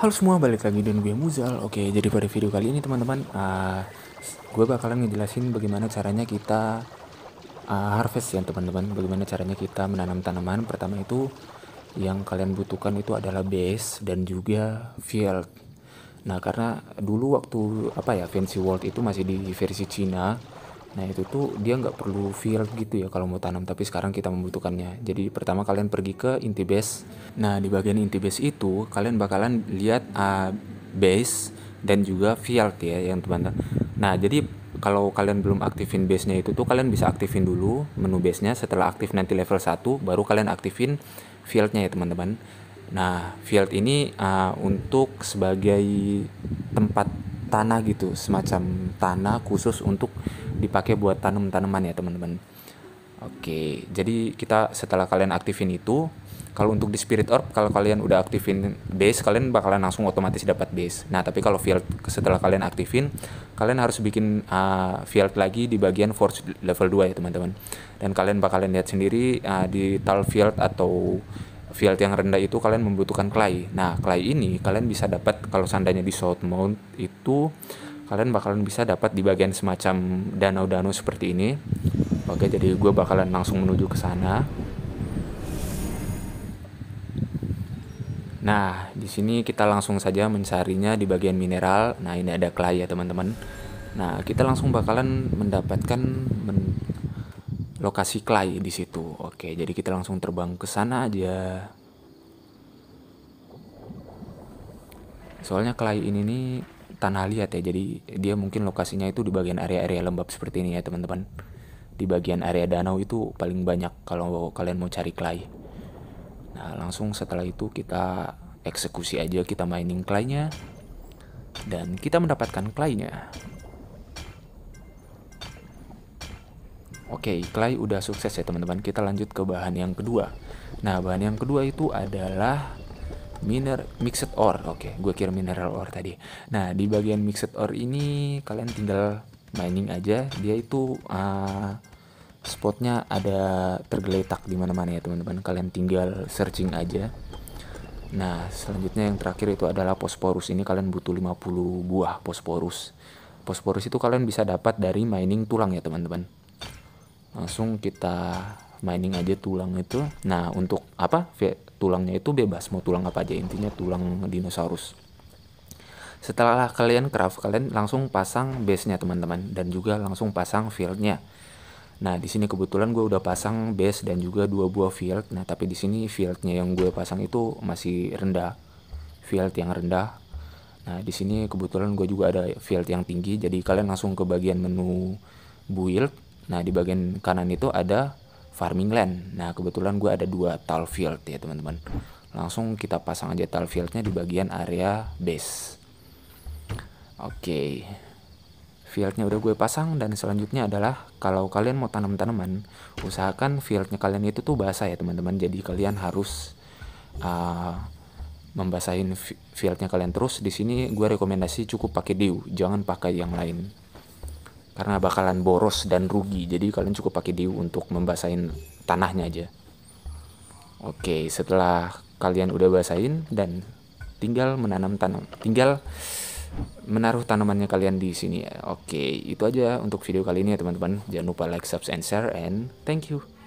Halo semua, balik lagi dengan gue Muzal Oke, jadi pada video kali ini teman-teman uh, Gue bakalan ngejelasin bagaimana caranya kita uh, harvest ya teman-teman Bagaimana caranya kita menanam tanaman Pertama itu yang kalian butuhkan itu adalah base dan juga field Nah karena dulu waktu apa ya Fancy World itu masih di versi Cina Nah itu tuh dia nggak perlu field gitu ya kalau mau tanam tapi sekarang kita membutuhkannya. Jadi pertama kalian pergi ke inti base. Nah di bagian inti base itu kalian bakalan lihat uh, base dan juga field ya yang teman-teman. Nah jadi kalau kalian belum aktifin base-nya itu tuh kalian bisa aktifin dulu menu base-nya setelah aktif nanti level 1 baru kalian aktifin field-nya ya teman-teman. Nah, field ini uh, untuk sebagai tempat tanah gitu semacam tanah khusus untuk dipakai buat tanam tanaman ya teman-teman oke jadi kita setelah kalian aktifin itu kalau untuk di spirit orb kalau kalian udah aktifin base kalian bakalan langsung otomatis dapat base nah tapi kalau field setelah kalian aktifin kalian harus bikin uh, field lagi di bagian force level 2 ya teman-teman dan kalian bakalan lihat sendiri uh, di tal field atau field yang rendah itu kalian membutuhkan clay. Nah, clay ini kalian bisa dapat kalau seandainya di South Mount itu kalian bakalan bisa dapat di bagian semacam danau-danau seperti ini. Oke, jadi gue bakalan langsung menuju ke sana. Nah, di sini kita langsung saja mencarinya di bagian mineral. Nah, ini ada clay ya, teman-teman. Nah, kita langsung bakalan mendapatkan men lokasi Clay di situ. Oke, jadi kita langsung terbang ke sana aja. Soalnya Clay ini nih tanah liat ya, jadi dia mungkin lokasinya itu di bagian area-area lembab seperti ini ya teman-teman. Di bagian area danau itu paling banyak kalau kalian mau cari Clay. Nah langsung setelah itu kita eksekusi aja kita mining clay Dan kita mendapatkan Clay-nya. Oke, Clay udah sukses ya teman-teman. Kita lanjut ke bahan yang kedua. Nah, bahan yang kedua itu adalah miner mixed ore. Oke, gue kira mineral ore tadi. Nah, di bagian mixed ore ini kalian tinggal mining aja. Dia itu uh, spotnya ada tergeletak di mana-mana ya teman-teman. Kalian tinggal searching aja. Nah, selanjutnya yang terakhir itu adalah posporus. Ini kalian butuh 50 buah posporus. Posporus itu kalian bisa dapat dari mining tulang ya teman-teman langsung kita mining aja tulang itu nah untuk apa tulangnya itu bebas mau tulang apa aja intinya tulang dinosaurus setelah kalian craft kalian langsung pasang base nya teman-teman dan juga langsung pasang field nya nah di sini kebetulan gue udah pasang base dan juga dua buah field nah tapi di sini field-nya yang gue pasang itu masih rendah field yang rendah nah di sini kebetulan gue juga ada field yang tinggi jadi kalian langsung ke bagian menu build Nah, di bagian kanan itu ada farming land. Nah, kebetulan gue ada dua tall field ya, teman-teman. Langsung kita pasang aja tall fieldnya di bagian area base. Oke. Fieldnya udah gue pasang dan selanjutnya adalah kalau kalian mau tanam tanaman, usahakan fieldnya kalian itu tuh basah ya teman-teman. Jadi kalian harus uh, membasahin fieldnya kalian terus. Di sini gue rekomendasi cukup pakai dew, jangan pakai yang lain karena bakalan boros dan rugi jadi kalian cukup pakai diu untuk membasahin tanahnya aja oke setelah kalian udah basahin dan tinggal menanam tanam tinggal menaruh tanamannya kalian di sini oke itu aja untuk video kali ini ya teman-teman jangan lupa like subscribe and share and thank you